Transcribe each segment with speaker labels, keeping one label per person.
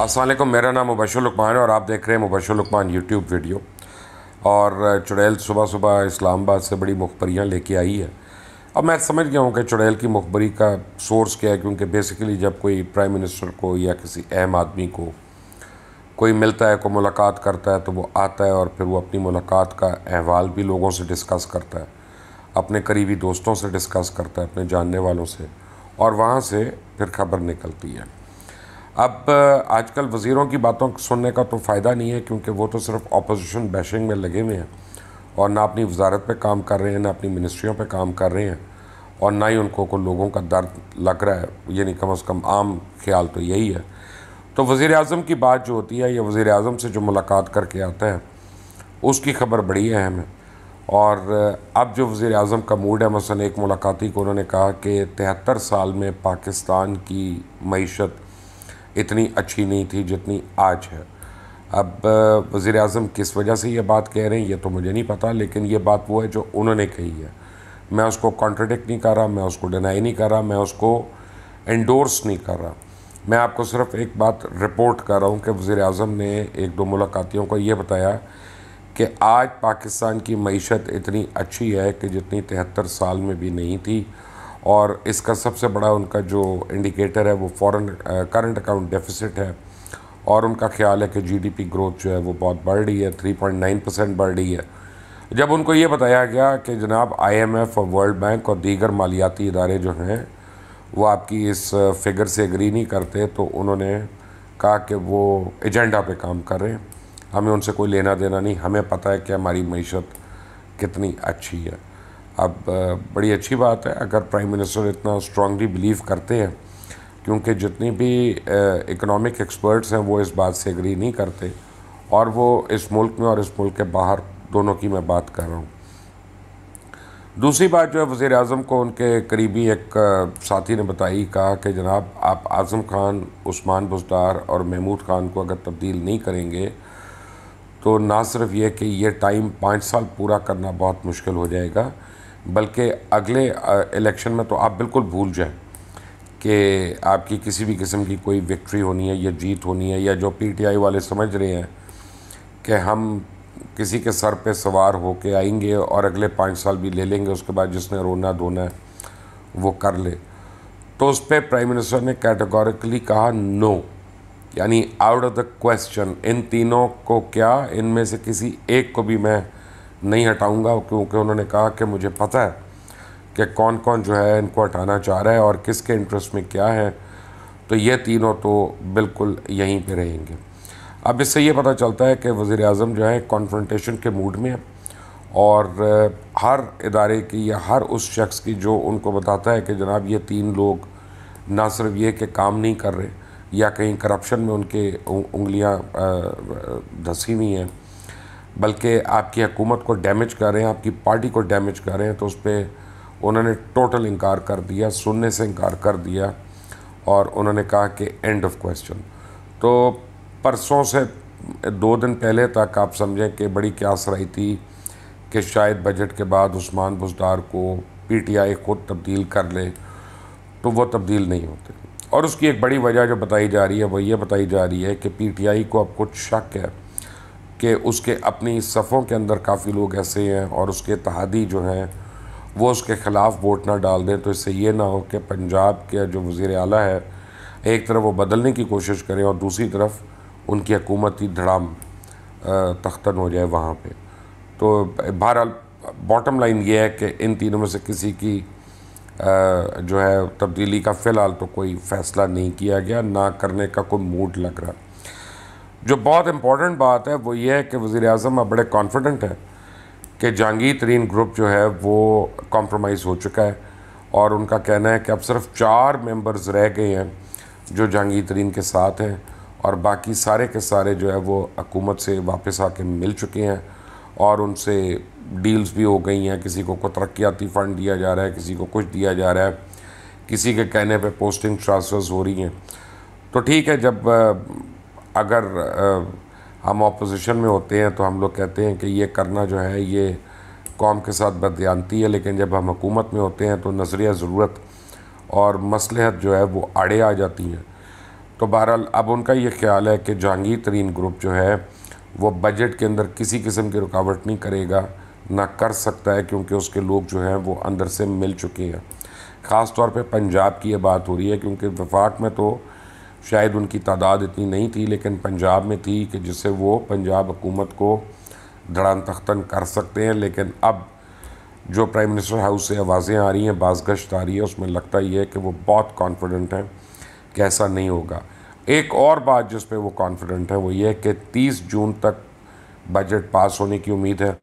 Speaker 1: असलम मेरा नाम मुबशर लकमान है और आप देख रहे हैं मुबशर लकमान यूट्यूब वीडियो और चुड़ैल सुबह सुबह इस्लामाबाद से बड़ी मुखबरियाँ लेके आई है अब मैं समझ गया हूँ कि चुड़ैल की मुखबरी का सोर्स क्या है क्योंकि बेसिकली जब कोई प्राइम मिनिस्टर को या किसी अहम आदमी को कोई मिलता है कोई मुलाकात करता है तो वो आता है और फिर वो अपनी मुलाकात का अहवाल भी लोगों से डिस्कस करता है अपने करीबी दोस्तों से डिस्कस करता है अपने जानने वालों से और वहाँ से फिर खबर निकलती है अब आजकल वज़ीरों की बातों सुनने का तो फ़ायदा नहीं है क्योंकि वो तो सिर्फ अपोजिशन बैशिंग में लगे हुए हैं और ना अपनी वजारत पे काम कर रहे हैं ना अपनी मिनिस्ट्रियों पे काम कर रहे हैं और ना ही उनको को लोगों का दर्द लग रहा है यानी कम अज़ कम आम ख्याल तो यही है तो वज़ी अजम की बात जो होती है या वज़ी अजम से जो मुलाकात करके आता है उसकी खबर बड़ी अहम है और अब जो वज़ी अजम का मूड है मसलन एक मुलाकाती को उन्होंने कहा कि तिहत्तर साल में पाकिस्तान की मीशत इतनी अच्छी नहीं थी जितनी आज है अब वज़ी अजम किस वजह से ये बात कह रहे हैं ये तो मुझे नहीं पता लेकिन ये बात वो है जो उन्होंने कही है मैं उसको कॉन्ट्रडिक्ट नहीं कर रहा मैं उसको डिनाई नहीं कर रहा मैं उसको एंडोर्स नहीं कर रहा मैं आपको सिर्फ एक बात रिपोर्ट कर रहा हूँ कि वज़ी अजम ने एक दो मुलाकातियों को ये बताया कि आज पाकिस्तान की मीशत इतनी अच्छी है कि जितनी तिहत्तर साल में भी नहीं थी और इसका सबसे बड़ा उनका जो इंडिकेटर है वो फॉरेन करंट अकाउंट डेफिसिट है और उनका ख्याल है कि जीडीपी ग्रोथ जो है वो बहुत बढ़ रही है 3.9 परसेंट बढ़ रही है जब उनको ये बताया गया कि जनाब आईएमएफ और वर्ल्ड बैंक और दीगर मालियाती इदारे जो हैं वो आपकी इस फिगर uh, से एग्री नहीं करते तो उन्होंने कहा कि वो एजेंडा पर काम कर रहे हैं हमें उनसे कोई लेना देना नहीं हमें पता है कि हमारी मीशत कितनी अच्छी है अब बड़ी अच्छी बात है अगर प्राइम मिनिस्टर इतना स्ट्रांगली बिलीव करते हैं क्योंकि जितनी भी इकोनॉमिक एक्सपर्ट्स हैं वो इस बात से एग्री नहीं करते और वो इस मुल्क में और इस मुल्क के बाहर दोनों की मैं बात कर रहा हूँ दूसरी बात जो है वज़ी अजम को उनके करीबी एक साथी ने बताई कहा कि जनाब आप आज़म खान उस्मान बुजदार और महमूद खान को अगर तब्दील नहीं करेंगे तो ना सिर्फ ये कि यह टाइम पाँच साल पूरा करना बहुत मुश्किल हो जाएगा बल्कि अगले इलेक्शन में तो आप बिल्कुल भूल जाएं कि आपकी किसी भी किस्म की कोई विक्ट्री होनी है या जीत होनी है या जो पीटीआई वाले समझ रहे हैं कि हम किसी के सर पे सवार होके आएंगे और अगले पाँच साल भी ले लेंगे उसके बाद जिसने रोना धोना है वो कर ले तो उस पर प्राइम मिनिस्टर ने कैटेगोरिकली कहा नो यानी आउट ऑफ द क्वेश्चन इन तीनों को क्या इनमें से किसी एक को भी मैं नहीं हटाऊँगा क्योंकि उन्होंने कहा कि मुझे पता है कि कौन कौन जो है इनको हटाना चाह रहा है और किसके इंटरेस्ट में क्या है तो ये तीनों तो बिल्कुल यहीं पे रहेंगे अब इससे ये पता चलता है कि वज़ी अजम जो है कॉन्फ्रेंटेशन के मूड में है और हर इदारे की या हर उस शख्स की जो उनको बताता है कि जनाब ये तीन लोग ना सिर्फ ये कि काम नहीं कर रहे या कहीं करप्शन में उनके उंगलियाँ धसी हुई हैं बल्कि आपकी हकूमत को डैमेज कर रहे हैं आपकी पार्टी को डैमेज कर रहे हैं तो उस पर उन्होंने टोटल इनकार कर दिया सुनने से इनकार कर दिया और उन्होंने कहा कि एंड ऑफ क्वेश्चन तो परसों से दो दिन पहले तक आप समझें कि बड़ी क्या सराई थी कि शायद बजट के बाद उस्मान बुजदार को पीटीआई खुद तब्दील कर ले तो वो तब्दील नहीं होते और उसकी एक बड़ी वजह जो बताई जा रही है वो ये बताई जा रही है कि पीटीआई को अब कुछ शक है कि उसके अपनी सफ़ों के अंदर काफ़ी लोग ऐसे हैं और उसके तहादी जो हैं वो उसके ख़िलाफ़ वोट ना डाल दें तो इससे ये ना हो कि पंजाब के जो वज़ी अल है एक तरफ वो बदलने की कोशिश करें और दूसरी तरफ उनकी हकूमती धड़ाम तख्तन हो जाए वहाँ पर तो बहरहाल बॉटम लाइन ये है कि इन तीनों में से किसी की जो है तब्दीली का फ़िलहाल तो कोई फ़ैसला नहीं किया गया ना करने का कोई मूड लग रहा जो बहुत इम्पॉर्टेंट बात है वो ये है कि वज़ी अजम अब बड़े कॉन्फिडेंट हैं कि जहांगीर तरीन ग्रुप जो है वो कॉम्प्रोमाइज़ हो चुका है और उनका कहना है कि अब सिर्फ चार मेंबर्स रह गए हैं जो जहंगीर तरीन के साथ हैं और बाकी सारे के सारे जो है वो हकूमत से वापस आके मिल चुके हैं और उनसे डील्स भी हो गई हैं किसी को को तरक्याती फ़ंड दिया जा रहा है किसी को कुछ दिया जा रहा है किसी के कहने पे पोस्टिंग ट्रांसफ़र्स हो रही हैं तो ठीक है जब अगर हम अपोजिशन में होते हैं तो हम लोग कहते हैं कि ये करना जो है ये कौम के साथ बदयानती है लेकिन जब हम हुकूमत में होते हैं तो नजरिया ज़रूरत और मसलहत जो है वो आड़े आ जाती हैं तो बहरहाल अब उनका ये ख्याल है कि जहांगीर तरीन ग्रुप जो है वो बजट के अंदर किसी किस्म की रुकावट नहीं करेगा ना कर सकता है क्योंकि उसके लोग जो हैं वो अंदर से मिल चुके हैं ख़ास तौर पर पंजाब की यह बात हो रही है क्योंकि वफाक में तो शायद उनकी तादाद इतनी नहीं थी लेकिन पंजाब में थी कि जिससे वो पंजाब हुकूमत को धड़ान तख्तन कर सकते हैं लेकिन अब जो प्राइम मिनिस्टर हाउस से आवाज़ें आ रही हैं बाजगश्त आ रही है उसमें लगता ही है कि वो बहुत कॉन्फिडेंट हैं कि ऐसा नहीं होगा एक और बात जिस पर वो कॉन्फिडेंट है वो ये कि तीस जून तक बजट पास होने की उम्मीद है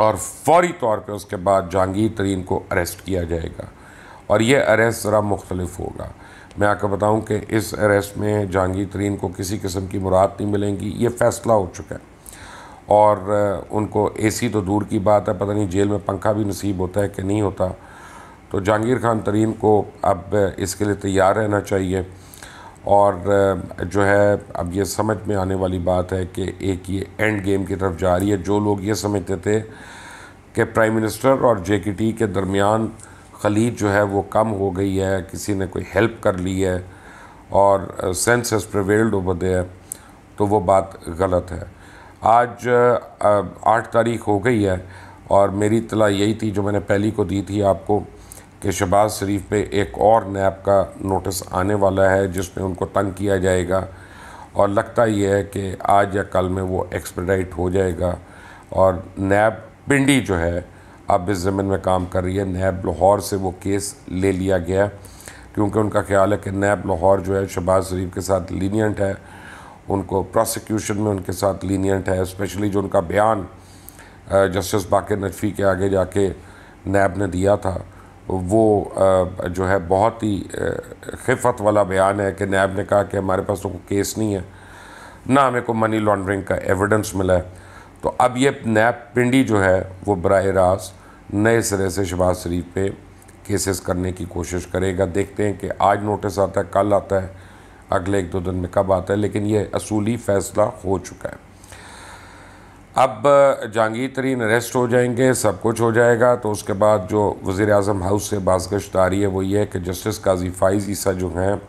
Speaker 1: और फौरी तौर पे उसके बाद जहांगीर तरीन को अरेस्ट किया जाएगा और ये अरेस्ट ज़रा मुख्तलफ होगा मैं आपको बताऊं कि इस अरेस्ट में जहांगीर तरीन को किसी किस्म की मुराद नहीं मिलेंगी ये फैसला हो चुका है और उनको एसी तो दूर की बात है पता नहीं जेल में पंखा भी नसीब होता है कि नहीं होता तो जहांगीर खान तरीन को अब इसके लिए तैयार रहना चाहिए और जो है अब ये समझ में आने वाली बात है कि एक ये एंड गेम की तरफ जा रही है जो लोग ये समझते थे कि प्राइम मिनिस्टर और जे के दरमियान खलीज जो है वो कम हो गई है किसी ने कोई हेल्प कर ली है और sense has prevailed over there तो वो बात गलत है आज uh, आठ तारीख हो गई है और मेरी इतला यही थी जो मैंने पहली को दी थी आपको कि शहबाज शरीफ पे एक और नैब का नोटिस आने वाला है जिसमें उनको तंग किया जाएगा और लगता ये है कि आज या कल में वो एक्सपेडाइट हो जाएगा और नैब पिंडी जो है अब इस ज़मीन में काम कर रही है नैब लाहौर से वो केस ले लिया गया क्योंकि उनका ख्याल है कि नैब लाहौर जो है शहबाज शरीफ के साथ लीनियंट है उनको प्रोसिक्यूशन में उनके साथ लीनियंट है स्पेशली जो उनका बयान जस्टिस बाकिर नजफ़ी के आगे जाके नैब ने दिया था वो जो है बहुत ही खफत वाला बयान है कि नैब ने कहा कि हमारे पास तो केस नहीं है ना हमें को मनी लॉन्ड्रिंग का एविडेंस मिला है तो अब ये नैब पिंडी जो है वो बर रास्त नए सिरे से शहबाज शरीफ पे केसेस करने की कोशिश करेगा देखते हैं कि आज नोटिस आता है कल आता है अगले एक दो दिन में कब आता है लेकिन यह असूली फ़ैसला हो चुका है अब जहांगीर तरीन अरेस्ट हो जाएंगे सब कुछ हो जाएगा तो उसके बाद जो वज़ी अजम हाउस से बाजगश्त आ रही है वो ये है कि जस्टिस काजी फाइज ईसा जो हैं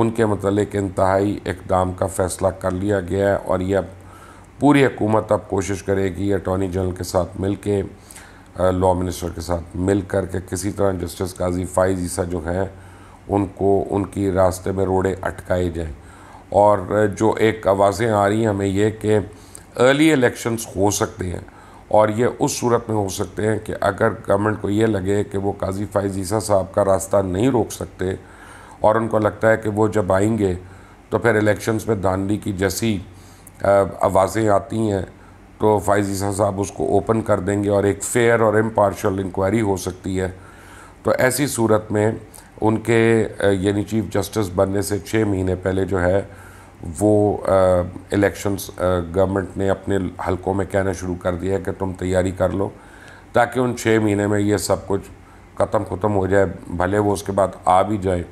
Speaker 1: उनके मतलब इंतहाई इकदाम का फ़ैसला कर लिया गया है और यह पूरी हुकूमत अब कोशिश करेगी अटॉर्नी जनरल के साथ मिल के लॉ मिनिस्टर के साथ मिल कर के किसी तरह जस्टिस काजी फाइज ईसा जो हैं उनको उनकी रास्ते में रोड़े अटकाए जाएं और जो एक आवाज़ें आ रही हैं हमें ये कि अर्ली इलेक्शंस हो सकते हैं और ये उस सूरत में हो सकते हैं कि अगर गवर्नमेंट को ये लगे कि वो काजी फाइज ईसा साहब का रास्ता नहीं रोक सकते और उनको लगता है कि वो जब आएंगे तो फिर इलेक्शंस में धानली की जैसी आवाज़ें आती हैं तो फाइजी साहब उसको ओपन कर देंगे और एक फेयर और इम्पार्शल इंक्वायरी हो सकती है तो ऐसी सूरत में उनके यानी चीफ जस्टिस बनने से छः महीने पहले जो है वो इलेक्शंस गवर्नमेंट ने अपने हलकों में कहना शुरू कर दिया है कि तुम तैयारी कर लो ताकि उन छः महीने में ये सब कुछ ख़त्म ख़त्म हो जाए भले वो उसके बाद आ भी जाए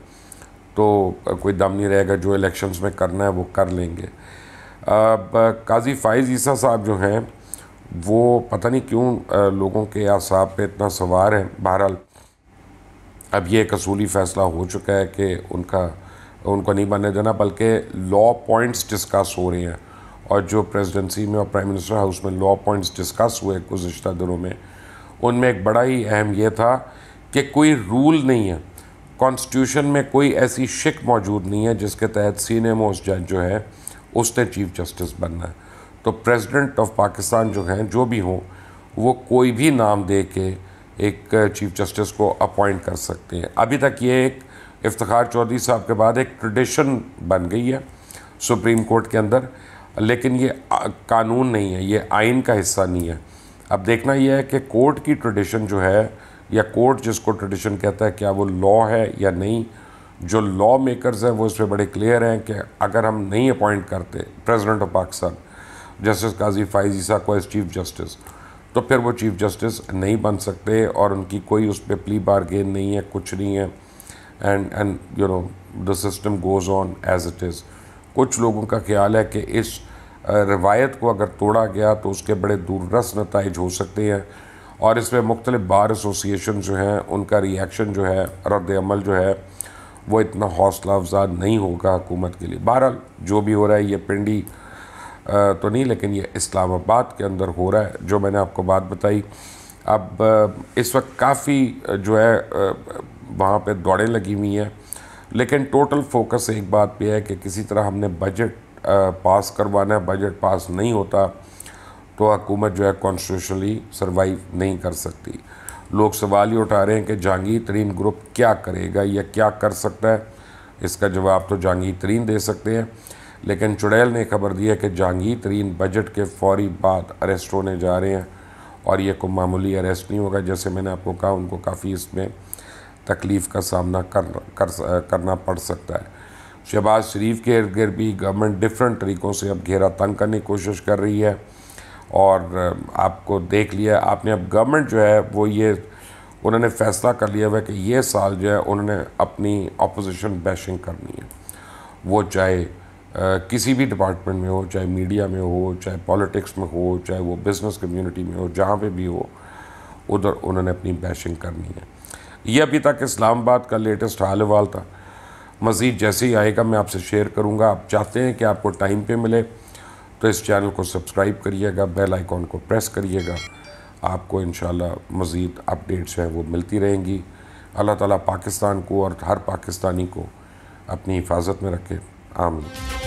Speaker 1: तो कोई दम नहीं रहेगा जो इलेक्शंस में करना है वो कर लेंगे काजी फ़ाइज़ ईसा साहब जो हैं वो पता नहीं क्यों लोगों के आसाब पे इतना सवार हैं बहरहाल अब ये एक असूली फ़ैसला हो चुका है कि उनका उनको नहीं बनने देना बल्कि लॉ पॉइंट्स डिस्कस हो रहे हैं और जो प्रेसिडेंसी में और प्राइम मिनिस्टर हाउस में लॉ पॉइंट्स डिस्कस हुए गुज्त दिनों में उनमें एक बड़ा ही अहम यह था कि कोई रूल नहीं है कॉन्स्टिट्यूशन में कोई ऐसी शिक मौजूद नहीं है जिसके तहत सीनियर मोस्ट जज जो है उसने चीफ जस्टिस बनना है तो प्रेसिडेंट ऑफ पाकिस्तान जो हैं जो भी हों वो कोई भी नाम दे के एक चीफ जस्टिस को अपॉइंट कर सकते हैं अभी तक ये एक इफ्तार चौधरी साहब के बाद एक ट्रेडिशन बन गई है सुप्रीम कोर्ट के अंदर लेकिन ये कानून नहीं है ये आइन का हिस्सा नहीं है अब देखना यह है कि कोर्ट की ट्रेडिशन जो है या कोर्ट जिसको ट्रेडिशन कहता है क्या वो लॉ है या नहीं जो लॉ मेकर्स हैं वो इस पर बड़े क्लियर हैं कि अगर हम नहीं अपॉइंट करते president of Pakistan justice Qazi Faez साहब को एज चीफ जस्टिस तो फिर वो चीफ जस्टिस नहीं बन सकते और उनकी कोई उस पर प्ली बारगेन नहीं है कुछ नहीं है and and you know the system goes on as it is कुछ लोगों का ख्याल है कि इस रवायत को अगर तोड़ा गया तो उसके बड़े दूरस नतज हो सकते हैं और इसमें मुख्तलिफ बार एसोसिएशन जो हैं उनका रिएक्शन जो है रद्द अमल जो है वो इतना हौसला अफजा नहीं होगा हुकूमत के लिए बहरहाल जो भी हो रहा है ये पिंडी तो नहीं लेकिन ये इस्लामाबाद के अंदर हो रहा है जो मैंने आपको बात बताई अब इस वक्त काफ़ी जो है वहाँ पे दौड़ें लगी हुई हैं लेकिन टोटल फोकस एक बात पे है कि किसी तरह हमने बजट पास करवाना है बजट पास नहीं होता तो हुकूमत जो है कॉन्स्टिट्यूशनली सर्वाइव नहीं कर सकती लोग सवाल ही उठा रहे हैं कि जहांगीर तरीन ग्रुप क्या करेगा या क्या कर सकता है इसका जवाब तो जहांगीर तरीन दे सकते हैं लेकिन चुड़ैल ने खबर दी है कि जहांगीर तरीन बजट के फौरी बाद अरेस्ट होने जा रहे हैं और ये कोई मामूली अरेस्ट नहीं होगा जैसे मैंने आपको कहा उनको काफ़ी इसमें तकलीफ़ का सामना कर, कर करना पड़ सकता है शहबाज शरीफ के इर्द गिर्द भी गवर्नमेंट डिफरेंट तरीक़ों से अब घेरा तंग करने की कोशिश कर रही है और आपको देख लिया आपने अब गवर्नमेंट जो है वो ये उन्होंने फैसला कर लिया हुआ है कि ये साल जो है उन्होंने अपनी अपोजिशन बैशिंग करनी है वो चाहे किसी भी डिपार्टमेंट में हो चाहे मीडिया में हो चाहे पॉलिटिक्स में हो चाहे वो बिज़नेस कम्युनिटी में हो जहाँ पे भी हो उधर उन्होंने अपनी बैशिंग करनी है ये अभी तक इस्लामाबाद का लेटेस्ट हाल अवाल था मज़ीद जैसे ही आएगा मैं आपसे शेयर करूँगा आप चाहते हैं कि आपको टाइम पे मिले तो इस चैनल को सब्सक्राइब करिएगा बेल आइकॉन को प्रेस करिएगा आपको इन मज़ीद अपडेट्स हैं वो मिलती रहेंगी अल्लाह ताला पाकिस्तान को और हर पाकिस्तानी को अपनी हिफाजत में रखे आमिर